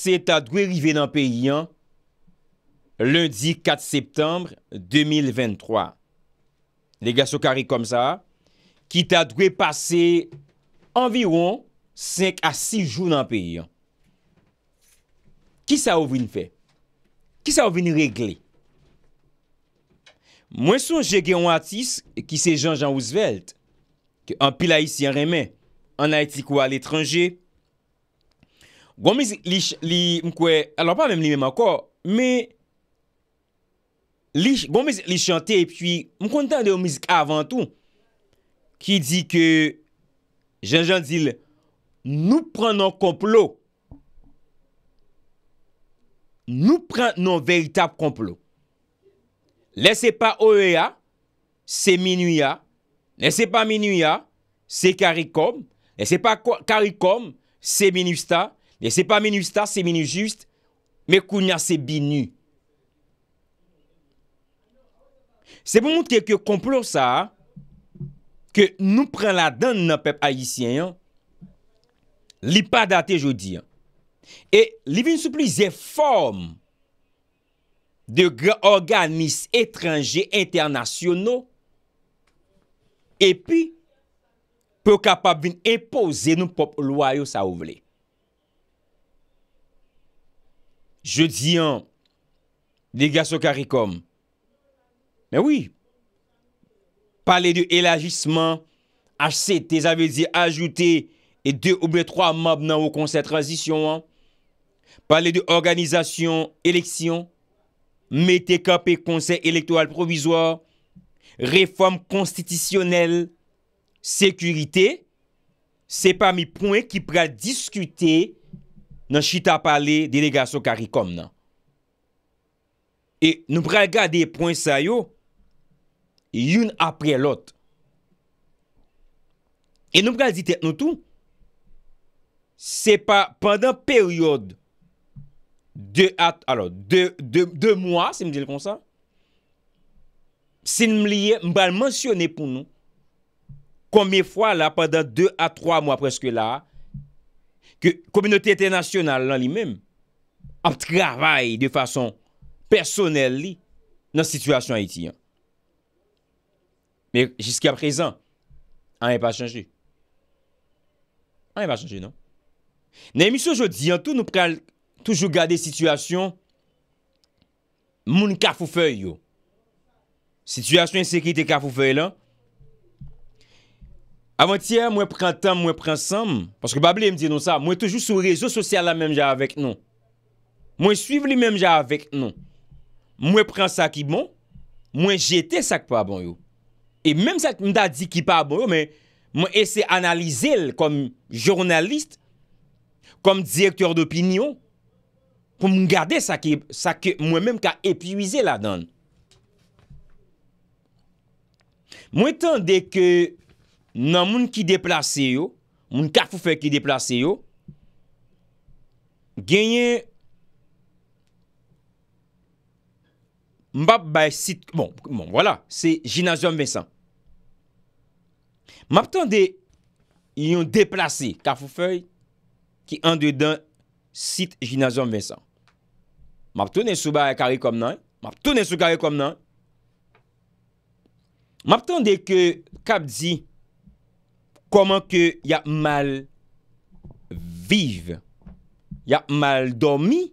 se ta dwe rive nan peyi an lundi 4 septembre 2023. Lega sou kari kom sa, ki ta dwe pase anviron 5 a 6 jou nan peyi an. Ki sa ou vini fe? Ki sa ou vini regle? Mwen son jege an watis ki se jan jan ou svelt, ki an pilay si an remen, an a eti kwa al etranje, Gon mizik li mkwe, alo pa mèm li mèm akor, mè, li, gon mizik li chante, epi, mkwen tan de yon mizik avan tou, ki di ke, jan jan dil, nou pran nou komplo, nou pran nou veyitap komplo, lè se pa OEA, se Minuya, lè se pa Minuya, se Karikom, lè se pa Karikom, se Minusta, E se pa menu stas, se menu just, me kounya se binu. Se pou moun te ke komplo sa, ke nou pren la dan nan pep ayisyen yo, li pa date jodi. E li vin sou plize form de gran organis etranje internasyonou, epi, pou kapap vin epouze nou pop lwayo sa ou vley. Je di an, Lega Sokarikom, Mè wè, Pallè di elagisman, HCT, javè di ajoute, E 2 ou bè 3 mòb nan wò konsè transition an, Pallè di organizasyon, Eleksyon, Mète kapè konsè elektwal provizò, Reform konstitisyonel, Sekurite, Se pa mi pouen ki prè diskute, nan chita pale delegasyon karikom nan. E nou pral gade pon sayo, yun apre lot. E nou pral ditek nou tou, se pa, pandan peryode, de at, alo, de, de, de mwa, se mdile kon sa, se mlye, mbal mensyone pou nou, kome fwa la, pandan de at, 3 mwa preske la, a, Ke kominote internasyonal lan li men, ap travay de fason personel li nan sitwasyon Haiti. Men, jiski ap rezan, an e pa chanje. An e pa chanje, nan? Non. Nan, miso, jodi, an tou nou pral toujou gade sitwasyon moun kafoufeyo. Sityasyon ensekri te kafoufeyo lan. Avantiè, mwen pren tam, mwen pren sam. Paske bable mdi nou sa, mwen tejou sou rezo sosyal la mèm ja avèk nou. Mwen suiv li mèm ja avèk nou. Mwen pren sa ki bon, mwen jetè sa ki pa bon yo. E mwen sa ki mda di ki pa bon yo, mwen esè analize l kom jurnalist, kom direktor d'opinyon, pou mwen gade sa ki mwen mèm ka epuize la dan. Mwen tende ke... nan moun ki deplase yo, moun Kafoufei ki deplase yo, genye, mbap bay sit, bon, bon, wala, se jinajom Vincent. Mabton de, yon deplase, Kafoufei, ki an de dan, sit jinajom Vincent. Mabton de soubare kare kom nan, mabton de soubare kare kom nan, mabton de ke Kab di, mabton de, koman ke ya mal vive, ya mal dormi,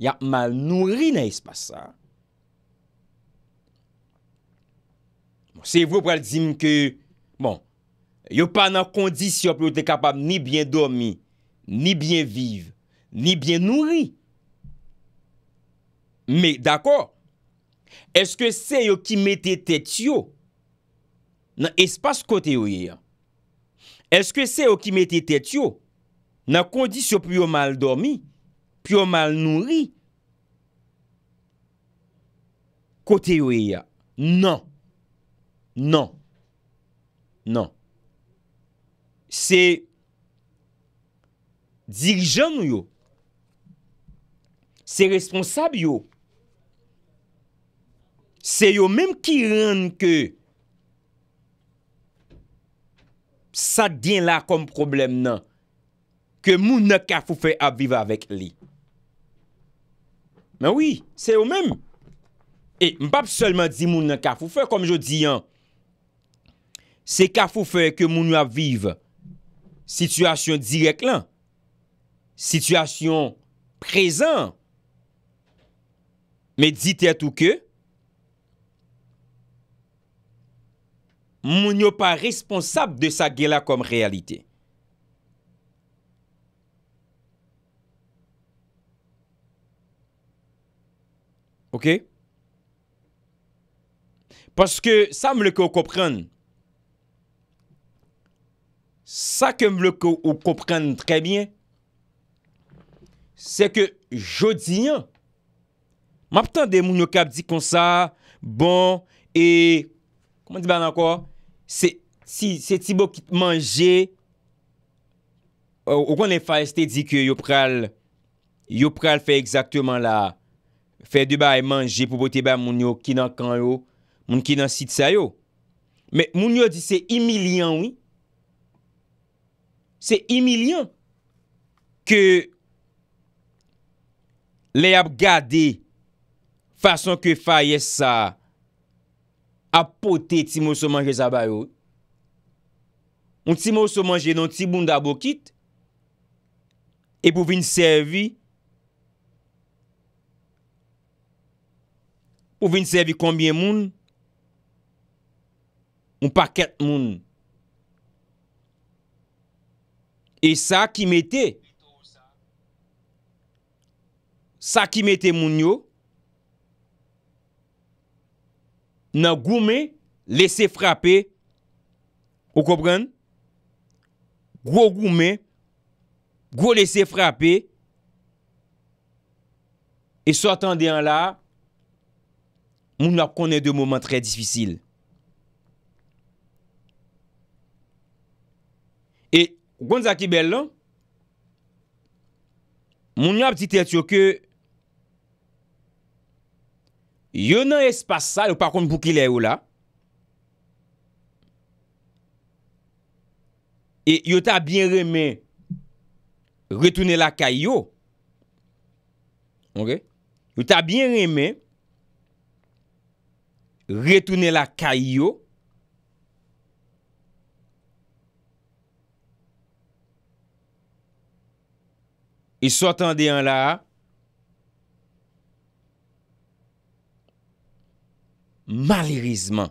ya mal nouri nan espasa. Bon, se vo pral zim ke, bon, yo pa nan kondisyon pou yo te kapab ni bien dormi, ni bien vive, ni bien nouri. Me, dako, eske se yo ki mette tet yo nan espas kote yo ye yon? Eske se yo ki mette tet yo? Na kondisyon pou yo mal dormi? Pou yo mal nouri? Kote yo e ya? Non. Non. Non. Se dirijan yo. Se responsab yo. Se yo menm ki ren ke sa diyen la kom problem nan, ke moun nan ka fufè a vive avèk li. Men oui, se yo menm. E mbap solman di moun nan ka fufè, kom yo diyan, se ka fufè ke moun nou a vive, sityasyon direk lan, sityasyon prezen, men di ten touke, Moun yo pa responsab de sa gela kom realite. Ok? Paske sa m lè ke ou kopren. Sa ke m lè ke ou kopren trebyen. Se ke jodi an. M ap tan de moun yo kap di kon sa. Bon. E. Koman di ban an kwa? A. Se ti bo ki te manje, euh, ou konen fayeste di ki yo pral, yo pral fey ekzakteman la, fey deba e manje pou poti be moun yo ki nan kan yo, moun ki nan sit say yo. Men moun yo di se emilyon, oui. Se emilyon. Moun yo ki le ap gade fason ki fayeste sa, apote ti moun sou manje zaba yo. Moun ti moun sou manje nou ti moun da bokit, e pou vin servi, pou vin servi kambye moun, moun paket moun. E sa ki mette, sa ki mette moun yo, moun yo, nan goume, lese frape, ou kopren, gou goume, gou lese frape, e sotan de an la, moun ap konen de mouman tre disfisil. E, goun zaki bel lan, moun ap ditet yo ke, yo nan espasal, yo pa kon boukile yo la, e yo ta bien reme, retoune la kayo, yo ta bien reme, retoune la kayo, yo e ta bien reme, yo ta bien reme, yo ta bien reme, yo ta bien reme, Malerizman,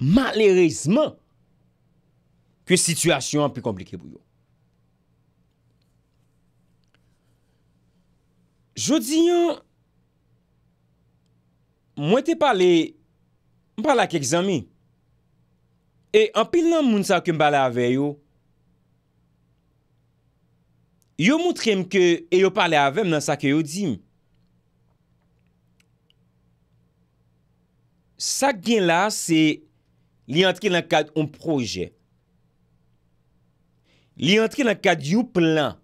malerizman ke situasyon anpil komplike bou yo. Jodi yon, mwen te pale, mwen pale ak ek zami. E anpil nan moun sa kem pale ave yo, yo moutrem ke e yo pale avem nan sa ke yo di m. Sak gen la se li antre lankad yon proje. Li antre lankad yon plan.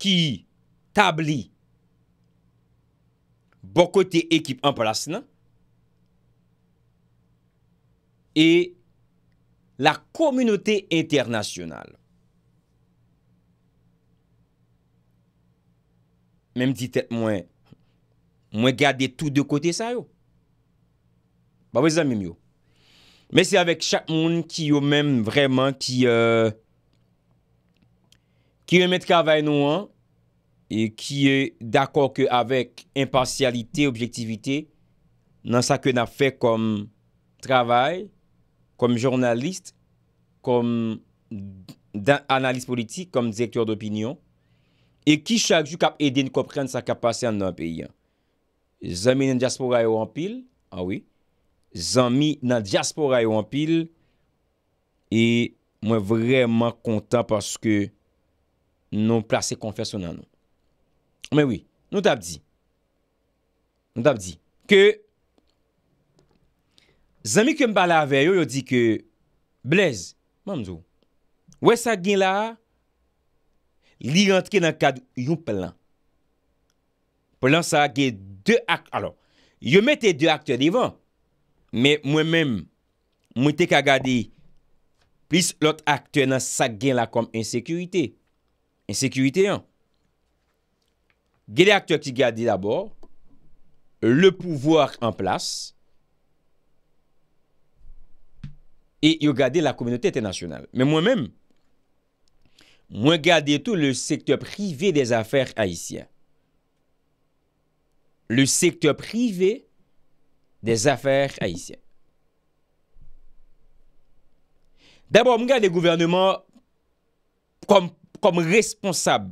Ki tabli. Boko te ekip an palas nan. E la kominote internasyonal. Mem di tet mwen. Mwen gade tout de kote sa yo. Ba we zanmen yo. Men se avek chak moun ki yo men vreman ki euh, ki yo men travay nou an e ki yo e dakor ke avek imparsyalite, objektivite nan sa ke na fe kom travay, kom jornalist, kom analist politik kom dektyor de opinyon e ki chak jou kap ede n kopren sa kap pase an nan peyi an. Zami nan diaspora yo an pil Awi ah Zami nan diaspora yo an pil E mwen vreman kontan Paske Non plase konfesyon nan nou Menwi Nou tap di Nou tap di Ke Zami ke mbala ave yo yo di ke Blez Mwè sa gen la Li rentke nan kad yon plan Polan sa gen De Yo mette de akte divan, men mwen men, mwen te ka gade, plis lot akte nan sak gen la kom insekurite. Insekurite an. Gede akte ki gade dabor, le pouvoar an plas, e yo gade la kominote etenasyonal. Men mwen men, mwen gade tou le sektor prive des afer haisyen. le sektor prive des afer aisyen. Dabo, mwen gade gouverneman kom responsab,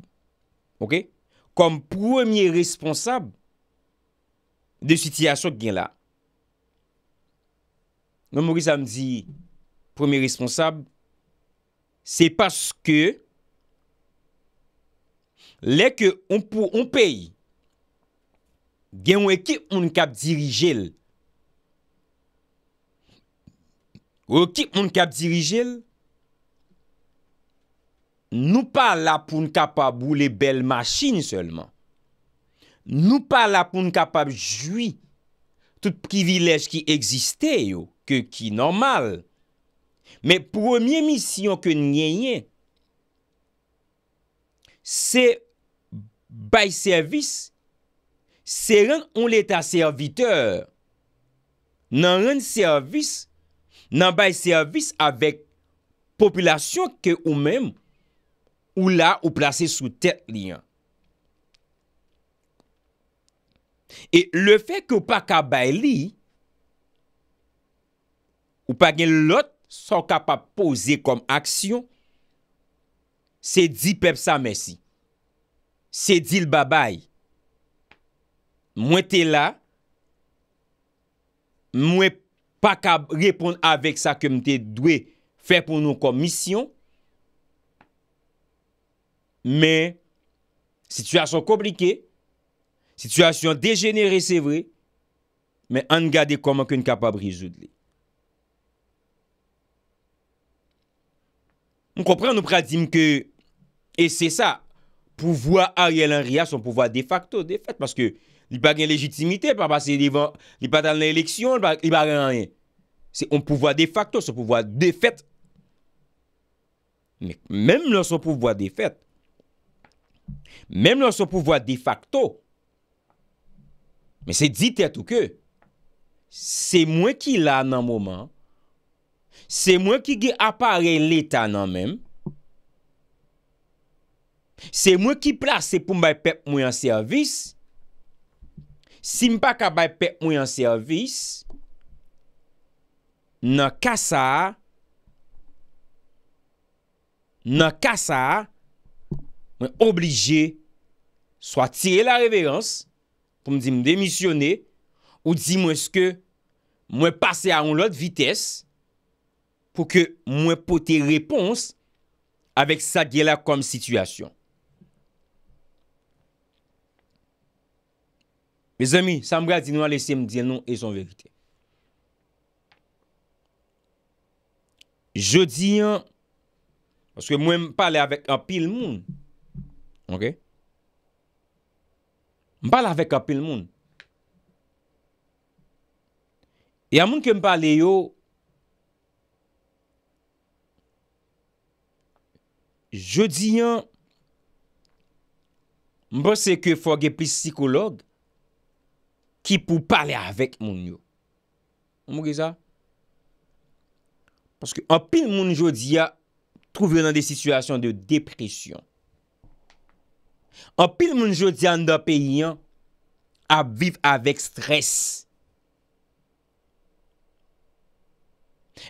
kom premier responsab de sityasyon gen la. Mwen mwen gade mwen zi, premier responsab, se paske le ke on paye gen wè ki moun kap dirijel, wè ki moun kap dirijel, nou pa la pou moun kap abou le bel machin selman, nou pa la pou moun kap abou jwi, tout privilej ki egziste yo, ke ki normal, men pwemye misyon ke nyenye, se bay servis, Seren ou leta serviteur, nan ren servis, nan bay servis avèk populasyon ke ou mèm, ou la ou plase sou tèk li an. E le fèk ou pa ka bay li, ou pa gen lot son kapap pose kom aksyon, se di pep sa mesi, se di l babae. Mwen te la, mwen pa ka repond avèk sa ke mwen te dwe fè pou nou komisyon, mwen situasyon komplike, situasyon degenere, se vre, mwen an gade koman kwen kapabri joud li. Mwen kompre an nou pradzim ke, e se sa, pou vwa a yel an ria son pou vwa de facto, de fèt, maske li pa gen legitimite, li pa tan l'eleksyon, li pa gen anjen. Se on pouvoi de facto, se pouvoi de fet. Mem nan se pouvoi de fet, mem nan se pouvoi de facto, men se di tet ou ke, se mwen ki la nan mouman, se mwen ki ge apare l'eta nan men, se mwen ki plase pou mwen pep mwen an servis, Sim pa kabay pe mwen yon servis, nan kasa a, nan kasa a, mwen oblije swa tire la reverans pou m di m demisyone ou di mwen ske mwen pase a yon lot vites pou ke mwen pote repons avek sa gela kom situasyon. Me zemi, sa m gra di nou alesye m diye nou e son verite. Je diyan, aske mwen m pale avèk apil moun. Ok? M pale avèk apil moun. E a moun ke m pale yo, je diyan, m pase ke fòge pis psikolog, Ki pou pale avek moun yo. Mou ge za? Paske an pil moun jodia, trouve nan de situasyon de depresyon. An pil moun jodia, nda pe yon, ap viv avek stres.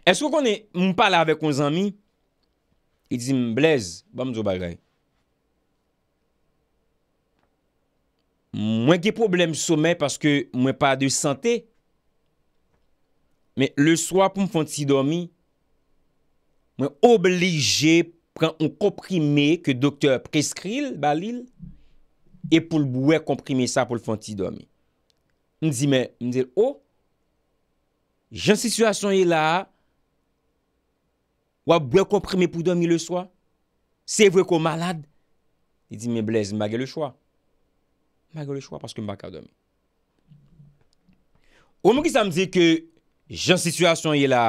Esko konen mou pale avek moun zami, e di mblez, ba mdou bagayen. Mwen ge problem soumen paske mwen pa de sante. Men le swa pou m fanti domi, mwen oblige pran ou komprime ke doktor preskril balil e pou lbouè komprime sa pou lfanti domi. Mwen di men, mwen di men, oh, jen situasyon e la, wap bwen komprime pou domi le swa, se vwe kon malade. E di men, mwen ge le swa. Magyo lè chwa paske mba ka dèm. Ou mwè ki sa mdè ke, jan situasyon yè la,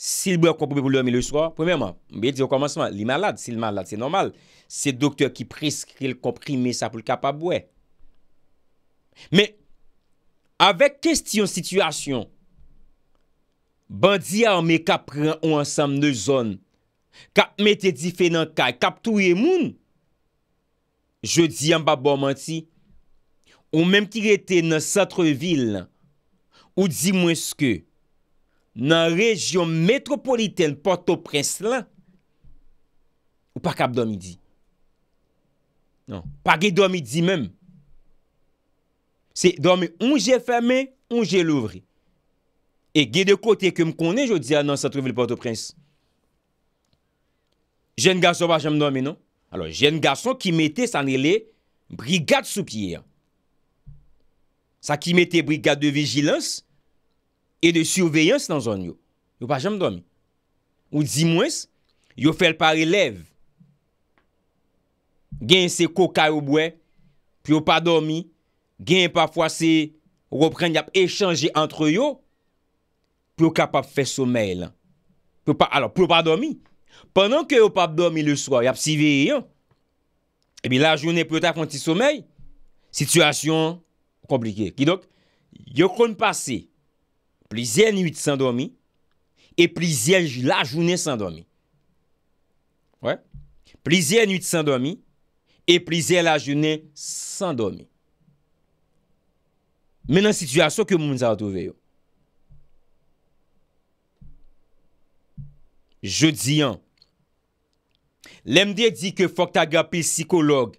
si l'bouè komprime pou lè mè lè chwa, pou mè mè, mbè di yo komansman, li malade, si l malade, se normal, se doktèr ki preskri l komprime sa pou l kapabouè. Mè, avèk kestyon situasyon, bandi an mè kapren ou ansam nè zon, kap mè te di fè nan kaj, kap tou yè moun, je di an babo manti, Ou menm ki rete nan satre vil la, ou di mwen ske, nan rejyon metropolitèl Port-au-Prince la, ou pa kap do midi? Non, pa ge do midi menm. Se do mi, ou je ferme, ou je louvre. E ge de kote ke m konen, jo di an nan satre vil Port-au-Prince. Jen gason pa jen m do mi non? Alors, jen gason ki mette san e le brigade sou piye an. Sa ki mette brigade de vigilans e de surveyans nan zon yo. Yo pa jem dormi. Ou di mwens, yo fel par elev. Gen se koka yo bwe, pi yo pa dormi, gen pa fwase repren yap echange entre yo, pi yo kapap fe somel. Alors, pi yo pa dormi. Pendan ki yo pap dormi le swa, yap si vey yo, ebi la jounen pou ta fwanti somel. Sityasyon, komplike. Ki dok, yo kon pase, plizeye nuit san dormi, e plizeye la jounen san dormi. Wè? Plizeye nuit san dormi, e plizeye la jounen san dormi. Men an situasyon ke moun zato veyo. Je diyan, lemde di ke fok ta gapil psikolog,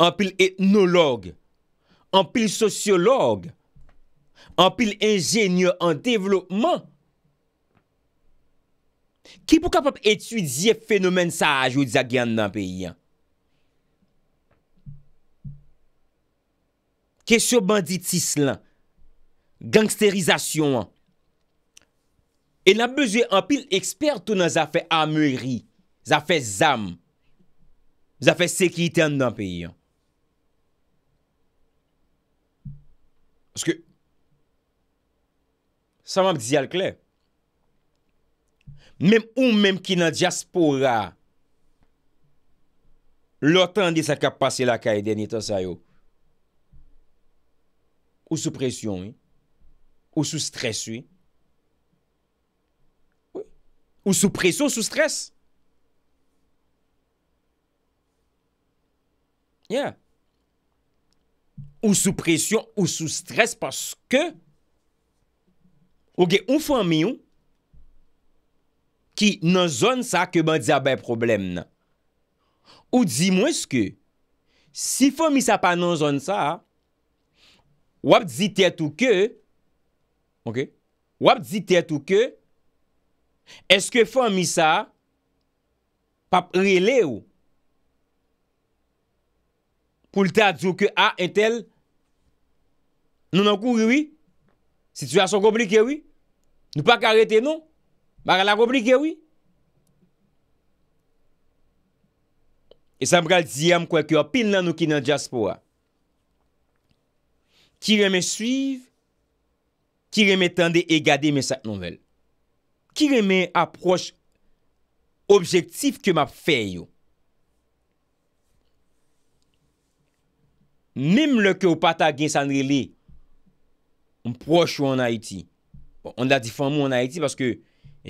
an pil etnolog, an pil etnolog, An pil sociolog, an pil enjènyo an devlopman. Ki pou kapap etudye fenomen sa ajout za gen nan peyi an? Ke sou banditis lan? Gangsterizasyon an? E nan bezye an pil ekspertou nan za fe amuri, za fe zam, za fe sekite an nan peyi an? Aske, sa m ap dizi al kle. Mem ou menm ki nan diaspora, lotan de sa kap pase la ka e deni tan sayo. Ou sou presyon, ou sou stres. Ou sou presyon, ou sou stres. Yeah. ou sou presyon, ou sou stres, paske, ou ge ou fòm yon, ki nan zon sa keman diya bè problem nan. Ou di mwen skè, si fòm yon sa pa nan zon sa, wap di tèt ou kè, wap di tèt ou kè, eske fòm yon sa, pa prele ou. pou lta djou ke a entel, nou nan kou griwi, situasyon goblik ewi, nou pa karete nou, baka la goblik ewi. E sa mga l diyam kwa kyo, pil nan nou ki nan diaspo a, ki reme suiv, ki reme tende e gade mesak nouvel, ki reme aproch, objektif ke ma feyo, Mim le ke ou pata gen Sandre li, m proche ou an Aiti. Onda di fami ou an Aiti, paske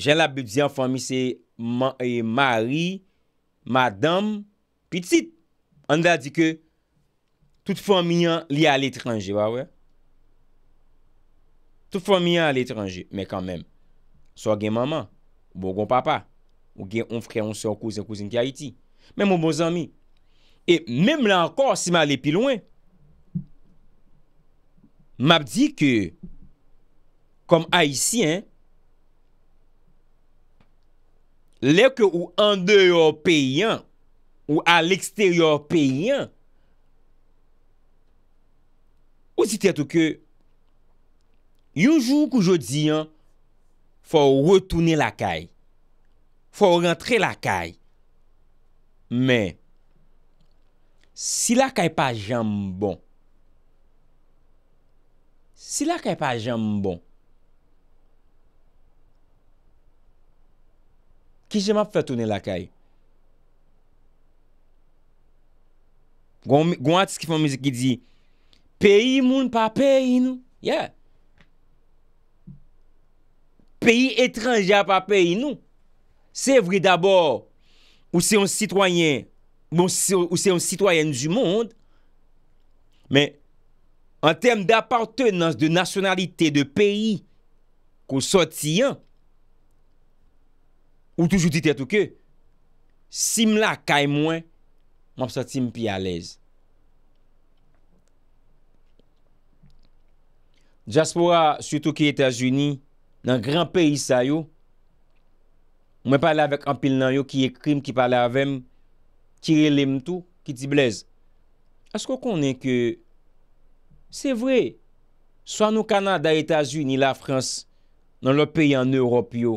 jen la bi di an fami se euh, mari, madam, pitit. Onda di ke, tout fami an li al etranje, va we? Tout fami an al etranje, me kan men. So gen maman, bo gon papa, ou gen on fre, on so, kouzen, kouzen ki Aiti. Men mou bo zami. E mem la ankor, si ma le pi louen, m ap di ke, kom Aisyen, lèk ou an deyor peyen, ou al eksteryor peyen, ou si tèt ou ke, yon jou kou jodi, fò wotounen lakay, fò wot rentren lakay, men, si lakay pa jambon, Si lakay pa jem mbon, ki jema pou fè tonen lakay? Gwant skifon mizik ki di, peyi moun pa peyi nou? Yeah. Peyi etranja pa peyi nou? Se vri dabor, ou se yon sitwayen, ou se yon sitwayen di moun, men, an tem d'apartenans de nasyonalite de peyi ko sotiyan, ou toujou titi atouke, sim la kay mwen, monsotim pi alez. Jaspora, sutou ki Etat-Unis, nan gran peyi sa yo, mwen pale avek an pil nan yo, ki ekrim, ki pale avem, ki relem tou, ki ti blez. Asko konen ke Se vre, so anou Kanada, Etats-Unis, la Frans, nan lor peyi an Europe yo,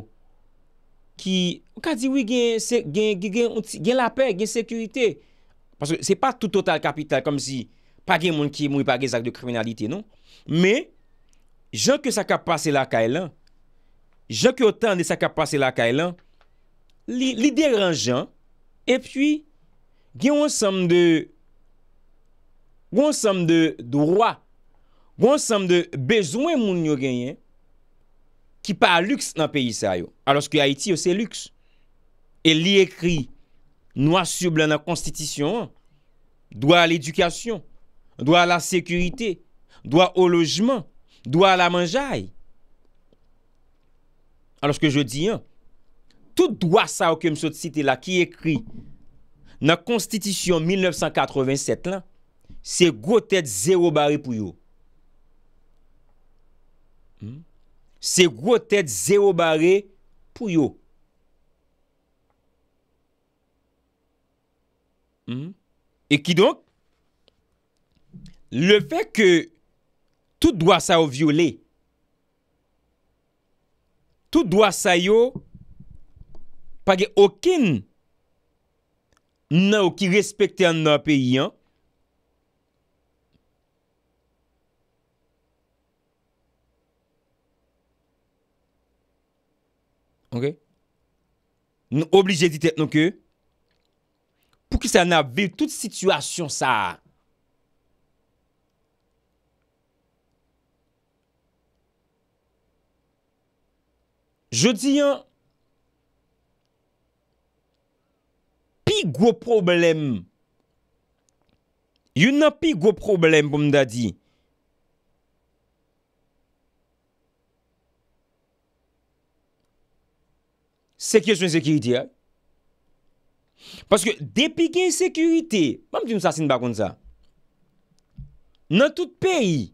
ki, anou ka diwi gen la pey, gen sekurite, se pa tout total kapital, kom si pa gen moun ki moui pa gen sak de kriminalite, non? Me, jan ke sak ap pase la ka elan, jan ke otan de sak ap pase la ka elan, li deran jan, e pwi, gen wonsam de Ou ansam de droi, ou ansam de bezwen moun yo genyen, ki pa a lux nan peyi sa yo, aloske Haiti yo se lux. E li ekri, nou asub la nan konstitisyon an, dwa a l'edukasyon, dwa a la sekurite, dwa a lojman, dwa a la manjay. Aloske yo di an, tout dwa sa yo kem sot site la ki ekri nan konstitisyon 1987 lan, Se gwo tet zero bare pou yo. Hmm? Se gwo tet zero bare pou yo. Hmm? E ki donk, le fek ke tout dwa sa ou viole, tout dwa sa yo page okin nan ou ki respekte an nan peyi an, Nou oblije di tep nou ke Pou ki sa na ve tout situasyon sa Je di an Pi gwo problem You nan pi gwo problem pou mda di Sekye sou en sekye iti, eh. Paske depi gen sekye iti, mwam ti msasin bakon sa, nan tout peyi,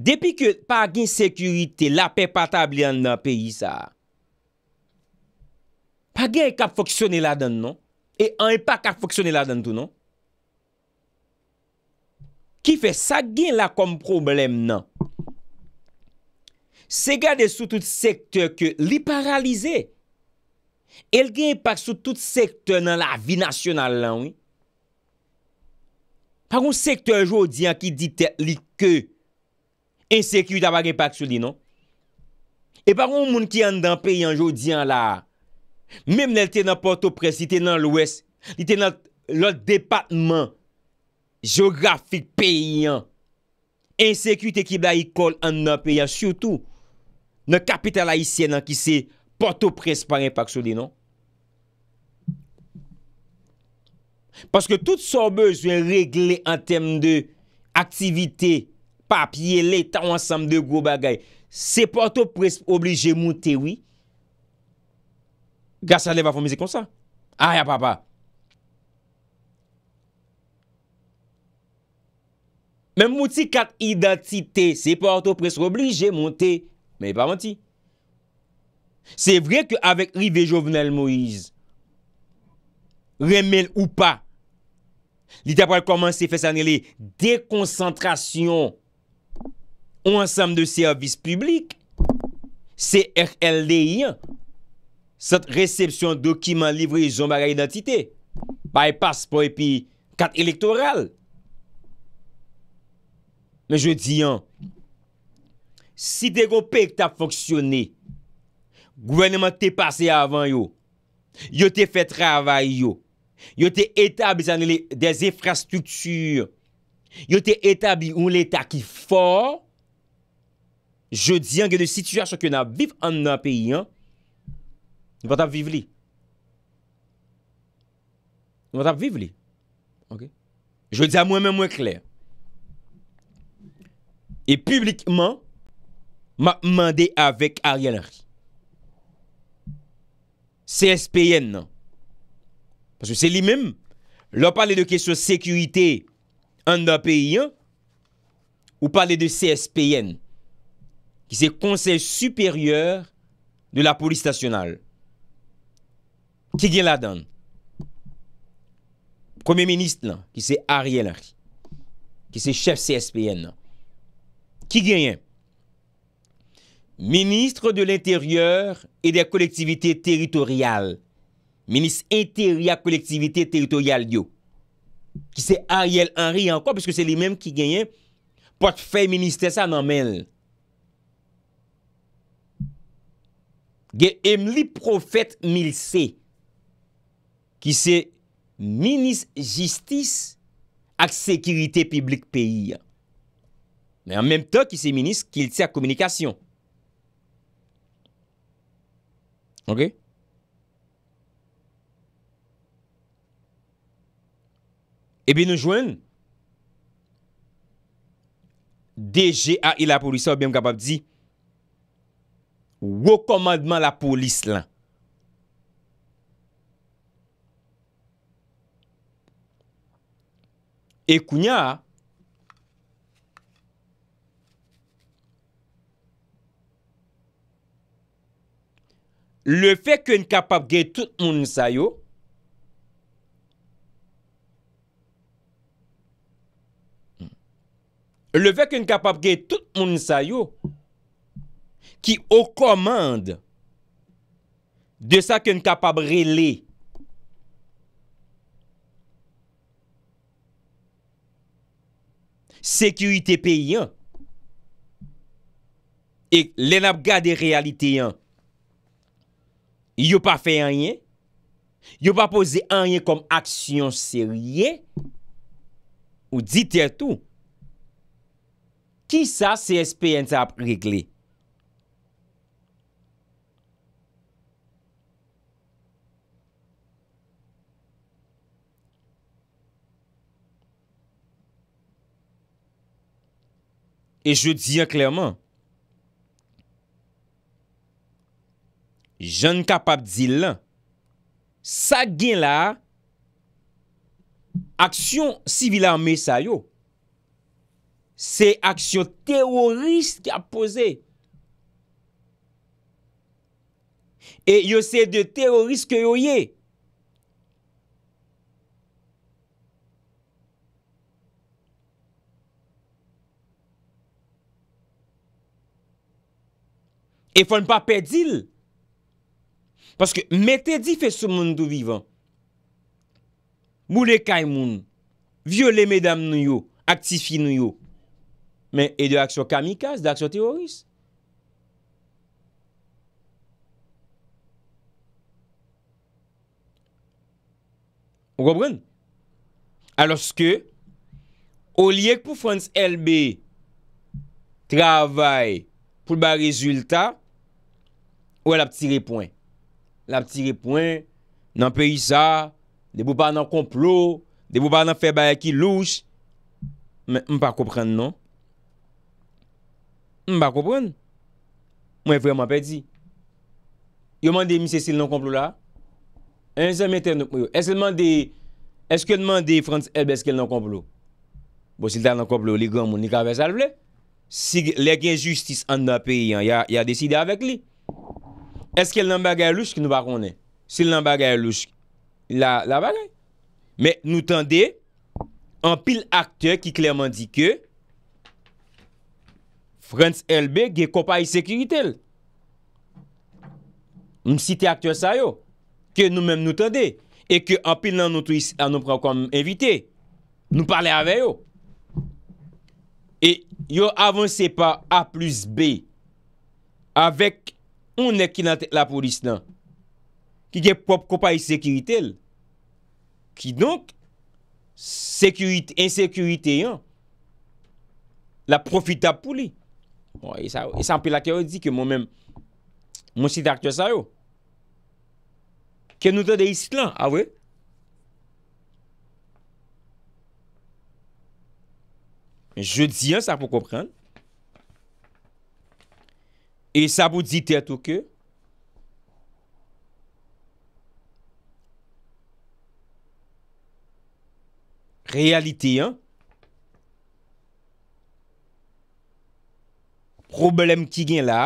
depi ke pa gen sekye iti, la pe patabli an nan peyi sa, pa gen e kap foksyone la den, non? E an e pa kap foksyone la den tout, non? Ki fe sa gen la kom problem, non? Se gade sou tout sektor ke li paralize. El gen impak sou tout sektor nan la vi nasyonal lan. Paroun sektor jodi an ki di te li ke. En seki ou daba gen impak sou li non. E paroun moun ki an dan peyan jodi an la. Mem nel te nan Port-au-Presse, te nan l'Ouest. Te nan l'ol depatman. Geografik peyan. En seki ou te ki bla yi kol an nan peyan. Soutou. Nè kapital haïsien nan ki se porto pres par impak chou li, non? Paske tout sa bej jwen regle an tem de aktivite papye le ta wansam de gro bagay. Se porto pres oblige moun tewi. Gasa le va fomize kon sa. Aya ah, papa. Men mouti kat identite se porto pres oblige moun tewi. Men e pa manti. Se vre ke avek rive jovenel Moise, remen ou pa, li taprel koman se fesaneli de koncentrasyon ou ansam de servis publik, CRLDI, set resepsyon dokiman livri zon bagay identite, baypas po epi kat elektoral. Men je diyan, Si dego pek ta foksyone, gouvenement te pase avan yo, yo te fe travay yo, yo te etabize ane de zifrastrukture, yo te etabize un letakifor, je diyan gen de situasyon ke nan viv ane nan peyi an, yo vantap viv li. Yo vantap viv li. Je diyan mwen mwen mwen kler. E publikman, Ma mande avek a riyen lak. CSPN nan. Paswè se li mem. Lò pale de kesyon sekuite an da peyi an. Ou pale de CSPN. Ki se konsej superyèr de la polis stasyonal. Ki gen la dan? Komey meniste lan. Non, Ki se a riyen lak. Ki se chef CSPN nan. Ki gen yen? Ministre de l'interieur e de kolektivite teritorial. Ministre interieur kolektivite teritorial yo. Ki se Ariel Henry anko piske se li menm ki genyen potfèy ministè sa nan menl. Gen em li profèt mil se ki se minist justice ak sekiritè publik peyi. Men an menm to ki se minist kiltè a komunikasyon. E bin nou jwen. DG a ila polisa ou bin mkabab di. Wou komadman la polis lan. E kounya a. Le fek yon kapab gey tout moun sa yo. Hmm. Le fek yon kapab gey tout moun sa yo. Ki o komande. De sa yon kapab rele. Sekyuitè pe yon. E lè nap gade realite yon. Yo pa fe anyen, yo pa pose anyen kom aksyon serye ou dite tout. Ki sa CSP enta ap regle? E jw di an klerman. jen kapap di lan, sa gen la, aksyon sivilan mesay yo, se aksyon terorist ki ap pose, e yo se de terorist ki yo ye, e fon pa pe di l, Paske mette di fe sou moun dou vivan. Moule kay moun. Viole medam nou yo. Aktifi nou yo. Men e de aksyon kamikaz, de aksyon teoris. Ou gobroun? Aloske, ou liek pou Frans LB travay pou ba rezultat, ou el ap tire pointe. la ptire pwen, nan pe yisa, de pou pa nan komplou, de pou pa nan febaya ki louj, men m pa koupren non. M pa koupren. Mwen e vreman pe di. Yo mande misesil nan komplou la, bon, en zem eten nou kouyo. Eske demande Frans Elbeskel nan komplou? Bo siltan nan komplou, li gwa moun ni kave sal vle. Si lek yon justis an nan pe yon, ya deside avèk li. Eske l'an bagay louch ki nou va kone? Se l'an bagay louch, la bagay. Me nou tende, an pil aktye ki klerman di ke, Frenz LB ge kopayi sekiritel. Nou site aktye sa yo, ke nou menm nou tende, e ke an pil nan nou pren kom evite, nou pale ave yo. E yo avanse pa A plus B, avek, ou nek ki nan la polis nan, ki gen pop kopay sekeritel, ki donk, sekeritel, ensekeritel, la profita pou li. Bon, e sanpe la kere di ke moun men, moun si dakte sa yo, ke nou de de isi lan, a we? Je di an sa pou koprenn, E sa bout zite ato ke? Realite yon? Problem ki gen la?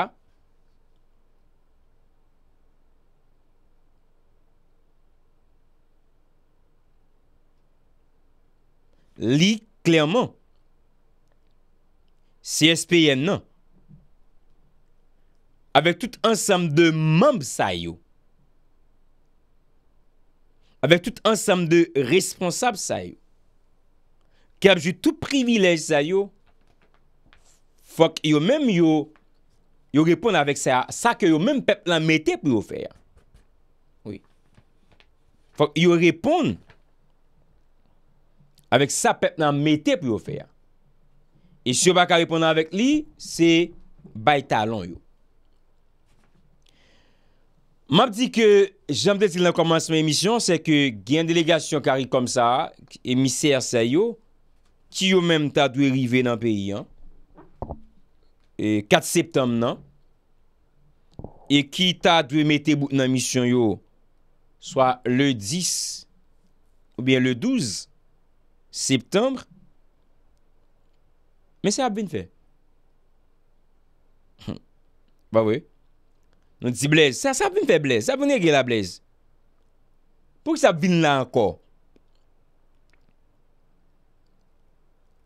Li klerman? CSPN nan? avèk tout ansam de mèm sa yo. Avèk tout ansam de responsab sa yo. Kèp jè tout privilèj sa yo, fòk yo mèm yo, yo repon avèk sa, sa kè yo mèm pep nan metè pou yo fè ya. Oui. Fòk yo repon, avèk sa pep nan metè pou yo fè ya. E si yo baka repon avèk li, se bay talon yo. M ap di ke janm detil nan komanseman emisyon, se ke gen delegasyon karik kom sa, emisyer se yo, ki yo menm ta dwe rive nan peyi an, e, kat septem nan, e ki ta dwe mette bout nan emisyon yo, swa le 10 ou bien le 12 septembre, men se ap ben fe. Hm. Ba wey. Nou di blez, sa ap vin feblez, sa ap vini regye la blez. Pou ki sa ap vin la anko?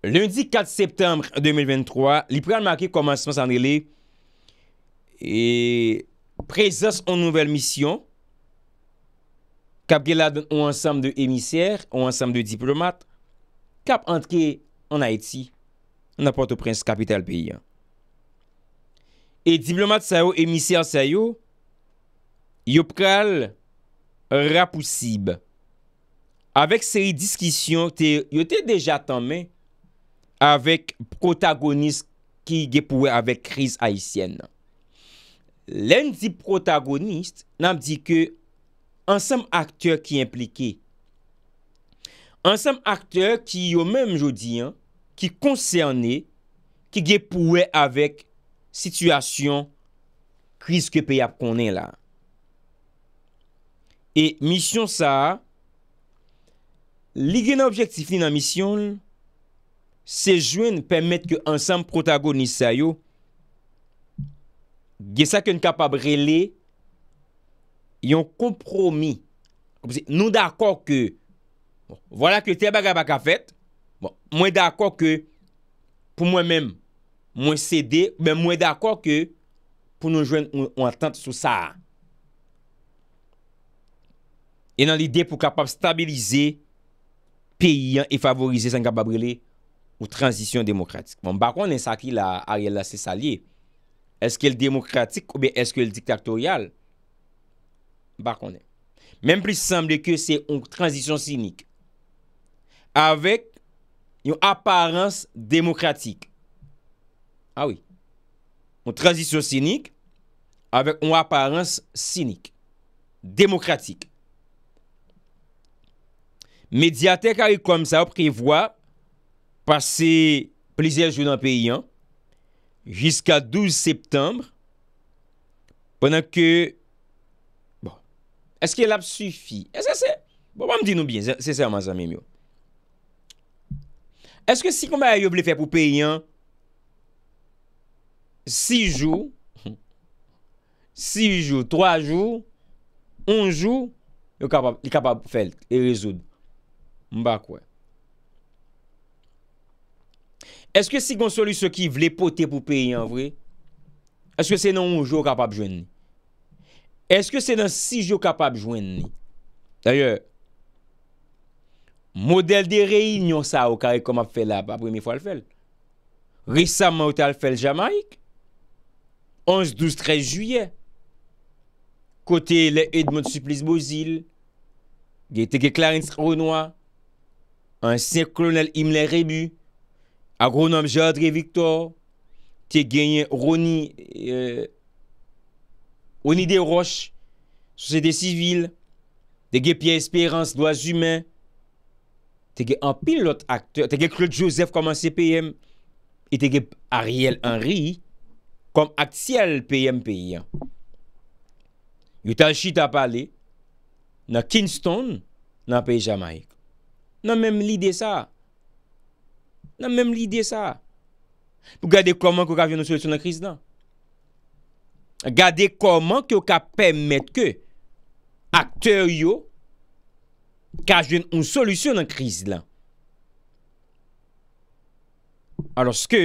Lundi 4 septembre 2023, li preal maki komansman Sanreli prezons an nouvel misyon kap gelad ou ansam de emisyer, ou ansam de diplomat, kap antke an Haiti, an apote prens kapital peyi an. E diplomat sa yo, emisyen sa yo, yo pral rapousib. Avèk seri diskisyon, yo te deja tanmen avèk protagonist ki gepouè avèk kriz haisyen. Len di protagonist, nan di ke ansam aktyor ki implike. Ansam aktyor ki yo mèm jodi an, ki konsernè, ki gepouè avèk Sityasyon kriz ke pey ap konen la. E misyon sa, li gen objektif li nan misyon, sejwen pemmet ke ansanm protago ni sayo, gesa ke n kapab rele, li yon kompromi. Nou d'akor ke, wala bon, ke te baga baka fet, bon, mwen d'akor ke pou mwen menm, Mwen sede, mwen mwen d'akor ke pou nou jwen ou antante sou sa a. E nan l'ide pou kapap stabilize peyi an e favorize Sengaba Brele ou transisyon demokratik. Bon, bakon nen sa ki la a riel la se salye. Eske el demokratik ou be eske el diktatorial? Bakon nen. Menm pli se semble ke se ou transisyon sinik. Avèk yon aparense demokratik. Ah ou transisyon sinik Avèk ou aparence sinik Demokratik Mediatek a yon kom sa Ou prevoi Pase plizèl jounan peyyan Jiska 12 septembre Ponèk ke Bon Eske lap sufi Bon m bon, di nou bien Eske si kon m a yon blè fè pou peyyan 6 jou, 6 jou, 3 jou, 1 jou, yon kapab felt, yon rezoud. Mba kwen. Eske si gonsolu se ki vle pote pou peyi an vre? Eske se nan 1 jou kapab jwen? Eske se nan 6 jou kapab jwen? Danyo, model de reynyon sa ou kare komap felt la, mba premi fwa l felt. Risa man ou ta l felt Jamaik, 11-12-13 juyè, kote le Edmond Supplis-Bosil, ge teke Clarence Renoir, an sir Colonel Imler-Rémy, agronom Jadre Victor, teke Roni, euh, Roni Desroches, sosède sivil, teke Pierre Espérance, doaz humè, teke an pilot akteur, teke Claude Joseph, koman CPM, e teke Ariel Henry, e teke, Kom aksyel peyem peyem. Yotanjit a pale, na Kingston, nan pey Jamay. Nan menm li de sa. Nan menm li de sa. Pou gade koman kou ka jen nou solusyon nan kriz lan. Gade koman kou ka pemet ke akter yo ka jen nou solusyon nan kriz lan. Alos ke,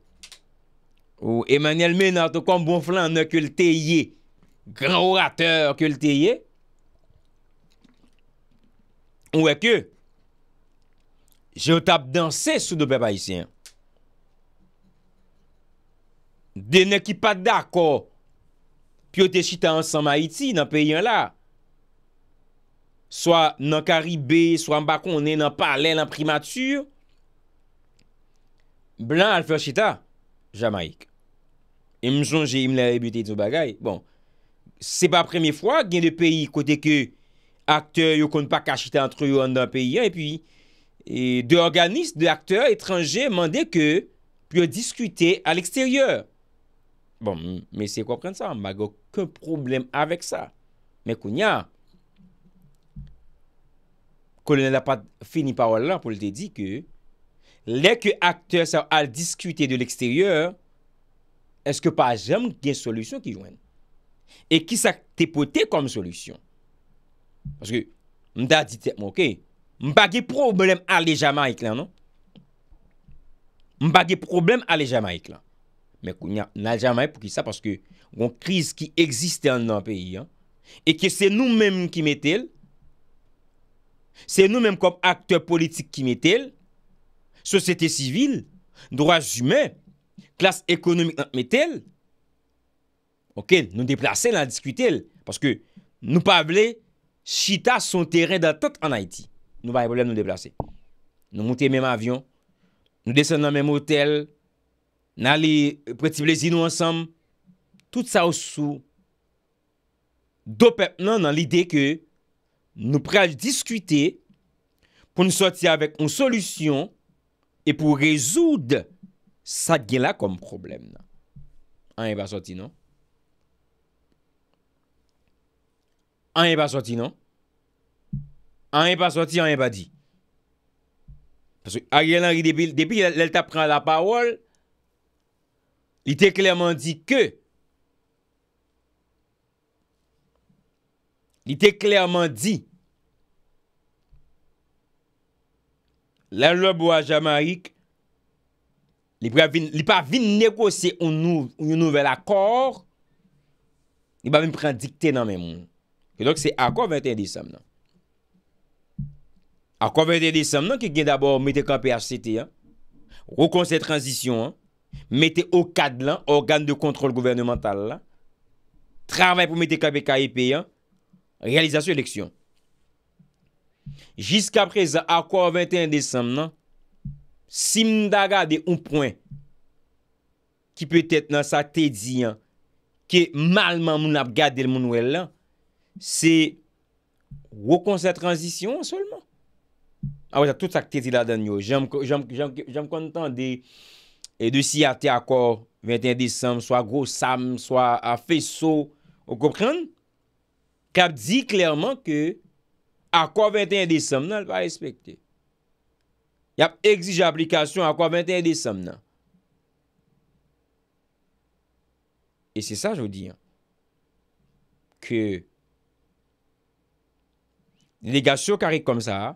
Ou Emmanuel Menard kon bon flan nè ke lteye. Gran orateur ke lteye. Ou ek yo. Je tap dansè sou do pe pa yisyen. De nè ki pat da ko. Pyo te chita an samayiti nan pe yon la. Soa nan karibè, soa mbakonè nan pale lan primatur. Blan al fè chita. Jamaik. E m son je im la rebuter di sou bagay. Bon, se pa preme fwa gen le peyi kote ke akteur yo kon pa kachite antre yo an dan peyi an, e pi, e, de organist, de akteur etranje mande ke pyo diskute al eksteryor. Bon, me se kwa pren sa, ma go ke problem avek sa. Me koun ya, kolonel apat fini parol la pou lte di ke, le ke akteur sa al diskute de l'eksteryor, Eske pa jem gen solusyon ki jwen? E ki sa tepote kom solusyon? Paske mda di tep moke, mba ge problem ale jama ek lan, non? Mba ge problem ale jama ek lan. Mbe kou nal jama e pou ki sa, paske kon kriz ki eksiste an nan peyi, an? E ke se nou menm ki metel? Se nou menm kom akte politik ki metel? Sosete sivil, dras jumen? klas ekonomik nan metel, ok, nou deplase nan diskutel, paske nou pable, chita son teren da tot an Haiti. Nou baye volem nou deplase. Nou mouti men avyon, nou desen nan men motel, nan li pratible zinou ansam, tout sa osu, do pep nan nan lide ke, nou pral diskute, pou nou soti avek ou solusyon, e pou rezoud nan Sa gye non? non? non? la kom problem nan. An yon pa soti non? An yon pa soti non? An yon pa soti, an yon pa di? Paswe, a gye lan ri depi, depi lel ta pran la pawol, li te klerman di ke? Li te klerman di? Li te klerman di? La lòb waj ama rik, li pa vin negose yon nouvel akor, li pa vin pren dikte nan men moun. E doke se akor 21 Desem nan. Akor 21 Desem nan ki gen d'abor mette kampi HCT, rokonse transition, mette okad lan, organ de kontrol gouvernemental, travay pou mette kampi KIP, realizasyon eleksyon. Jiska prezen akor 21 Desem nan, Si m da gade un poin ki pwet et nan sa te diyan ki malman moun ap gade l moun wèl lan, se wò kon se transisyon solman. A wè sa tout sa te ti la dan yo. Jèm kontan e de si a te akor 21 Desem, so a gros sam, so a fèso, ou kòpren? Kap di klerman ke akor 21 Desem nan l pa respekte. Yap, exige aplikasyon akwa 21 desem nan. E se sa jwou di an. Ke delegasyon karik kom sa a.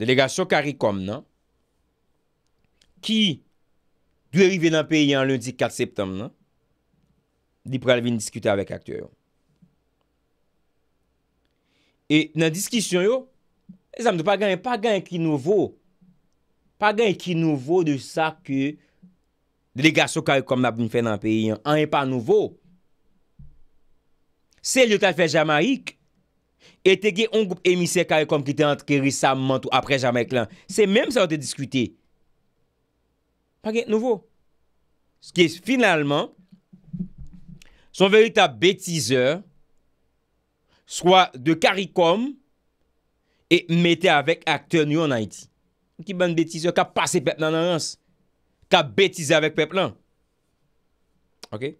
Delegasyon karik kom nan. Ki dwe rive nan peyi an lundi 4 septem nan. Di prelevin diskute avèk aktyo yo. E nan diskisyon yo, E zanm de pa gen yon pa gen yon ki nouvo. Pa gen yon ki nouvo de sa ke delegasyon karikom nan pou mfen nan peyi. An yon e pa nouvo. Se yon ta fè jamayik, ete gen yon goup emise karikom ki te ant kere saman tou apre jamayik lan. Se menm sa yon te diskute. Pa gen nouvo. Ski finalmente, son verita betize sou a de karikom Et mette avèk akteur nou an a iti. Ki ban betise. Ka pase pep nan an ans. Ka betise avèk pep nan. Ok.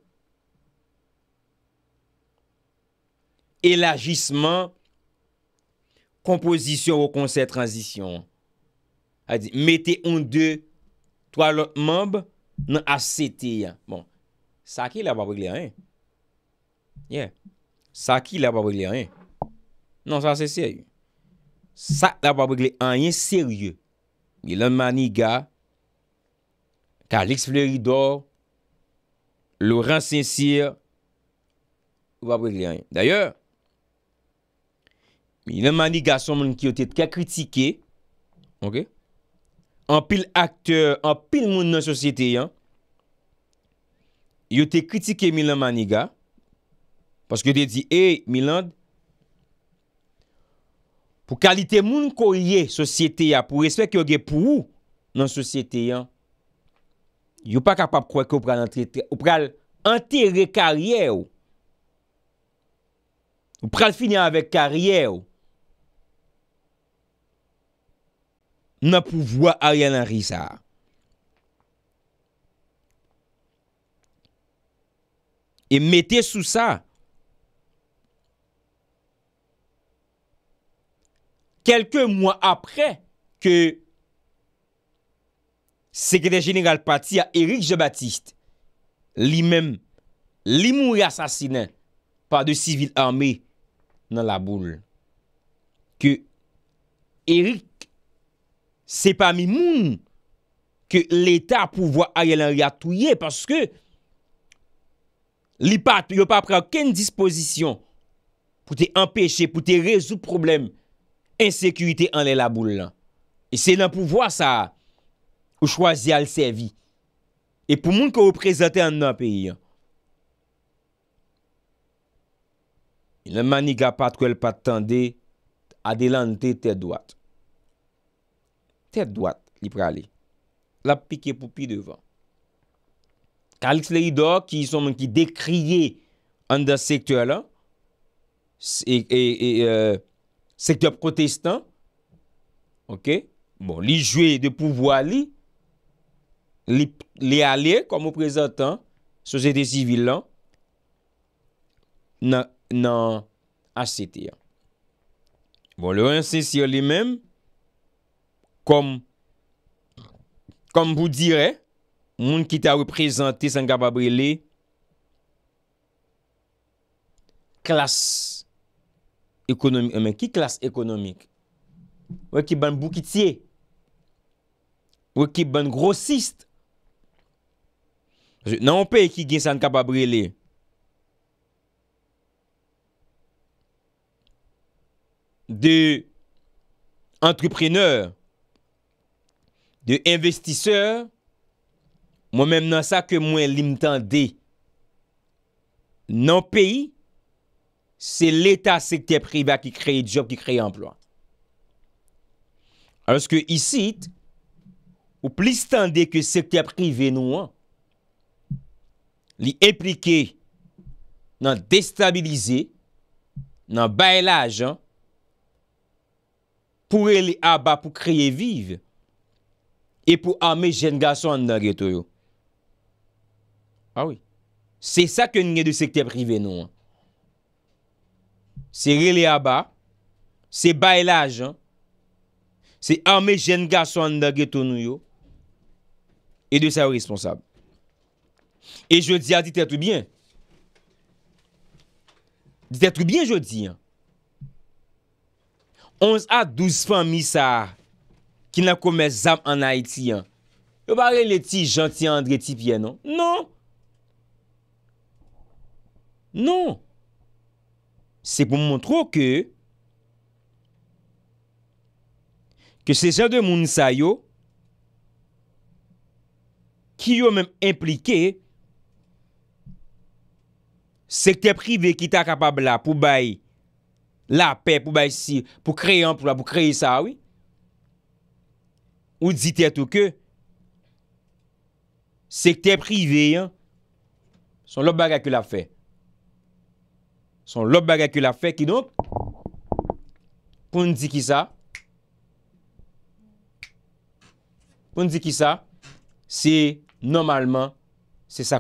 Elagisman. Komposisyon ou konser transisyon. A di. Mette an de. To alot mamb. Nan asete yon. Bon. Sa ki la ba vèk lè rè. Yeah. Sa ki la ba vèk lè rè. Nan sa ase sey. Yon. Sak la wap wèk lè anyen seryè. Milon Maniga, Kalix Fleridor, Laurent Saint-Cyr, wap wèk lè anyen. D'ayèr, Milon Maniga son moun ki yo tèt kè kritike, an pil akteur, an pil moun nan sosyete yon, yo tè kritike Milon Maniga, pask yo tè di, hey eh, Milon, pou kalite moun konye sosyete ya, pou respek yon gen pou ou nan sosyete ya, yon pa kapap kwa ki ou pral enterre karye ou, ou pral finyan avek karye ou, nan pou vwa alyan ari sa. E mette sou sa, kelke mwen apre ke sekretè general pati a Eric Jebattiste, li mèm, li moun re-assassinè pa de sivil armè nan la boule, ke Eric se pa mè moun ke l'Etat pouvo a yelan re-atouye, paske li pati yo pa prè akèn disposisyon pou te empèche, pou te rezout probleme, ensekuitè an lè la boulle lan. E sè nan pouvoa sa, ou chwazè al sèvi. E pou moun kò ou prezantè an nan peyi. E nan manik apat kò el pat tende, adelante tèt doat. Tèt doat li pralè. La piki pou pi devan. Kalix lè yi do, ki son men ki dekriye an dan sektè la, e, e, e, euh, e, Sektor protestant. Ok. Bon. Li jwe de pouvoi li. Li a li. Kom ou prezantan. Sosye de zivil lan. Nan. Nan. Asete ya. Bon. Le rense si yo li men. Kom. Kom bou dire. Moun ki te a reprezenti. Sengababri li. Klas. ekonomik, eh, men ki klas ekonomik? We ki ban boukitye? We ki ban grossist? Nan ou pe ki gen san kapabrele? De entreprener, de investisseur, mwen men nan sa ke mwen limtan de. Nan peyi, Se l'eta sektè pribe ki kreye job, ki kreye emplo. Anse ke isit, ou plis tande ke sektè pribe nou an, li eplike nan destabilize, nan baylajan, pou e li aba pou kreye vive, e pou ame jen gaso an nan getoyo. Awi, ah se sa ke nye de sektè pribe nou an. Se rele aba, se baylaj, se ame jen gaso an da geto nou yo, e de sa yo responsab. E jodi a dit etou bien. Dit etou bien jodi. Onze a douz fan misa ki nan kome zam an Haiti. Yo barre le ti janti andre ti pye non? Non. Non. Non. se pou mwontrou ke ke se se de moun sa yo ki yo men implike sekte prive ki ta kapab la pou bay la pe pou bay si pou kreye an pou la pou kreye sa ou ou di te tou ke sekte prive son lop baga ke la fe Son lop baga ki la fe ki nou. Poun di ki sa. Poun di ki sa. Se normalman se sa.